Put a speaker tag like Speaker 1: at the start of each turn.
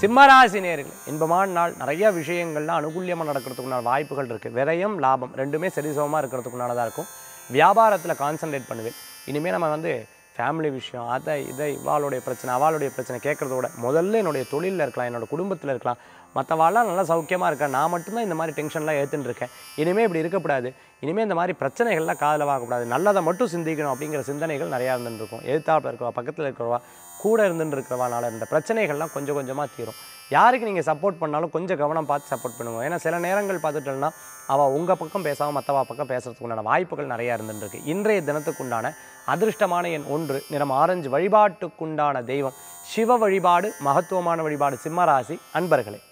Speaker 1: சிம்மராசி நேர்கள் இன்பமான நாள் நிறைய விஷயங்கள்லாம் அனுகூலியமாக நடக்கிறதுக்குண்டான வாய்ப்புகள் இருக்குது விரயம் லாபம் ரெண்டுமே சரிசமமாக இருக்கிறதுக்குண்டானதாக இருக்கும் வியாபாரத்தில் கான்சன்ட்ரேட் பண்ணுவேன் இனிமேல் நம்ம வந்து ஃபேமிலி விஷயம் அதை இதை இவாளுடைய பிரச்சனை அவளுடைய பிரச்சனை கேட்குறதோட முதல்ல என்னுடைய தொழிலில் இருக்கலாம் என்னோடய குடும்பத்தில் இருக்கலாம் மற்றவாலாம் நல்லா சௌக்கியமாக இருக்கேன் நான் மட்டும்தான் இந்த மாதிரி டென்ஷன்லாம் ஏற்றுன்னு இருக்கேன் இனிமேல் இப்படி இருக்கக்கூடாது இனிமேல் இந்த மாதிரி பிரச்சனைகள்லாம் காதில் வாங்கக்கூடாது நல்லதை மட்டும் சிந்திக்கணும் அப்படிங்கிற சிந்தனைகள் நிறையா இருந்துருக்கும் எதிர்த்தாப்பில் இருக்கிறவா பக்கத்தில் இருக்கிறவா கூட இருந்துட்டு இருக்கிறவானால இந்த பிரச்சனைகள்லாம் கொஞ்சம் கொஞ்சமாக தீரும் யாருக்கு நீங்கள் சப்போர்ட் பண்ணாலும் கொஞ்சம் கவனம் பார்த்து சப்போர்ட் பண்ணுவோம் ஏன்னா சில நேரங்கள் பார்த்துட்டோம்னா அவள் உங்கள் பக்கம் பேசாமல் மற்றவா பக்கம் பேசுறதுக்கு உண்டான வாய்ப்புகள் நிறையா இருந்துருக்கு இன்றைய தினத்துக்குண்டான அதிர்ஷ்டமான என் ஒன்று நிறம் ஆரஞ்சு வழிபாட்டுக்குண்டான தெய்வம் சிவ வழிபாடு மகத்துவமான வழிபாடு சிம்மராசி அன்பர்களே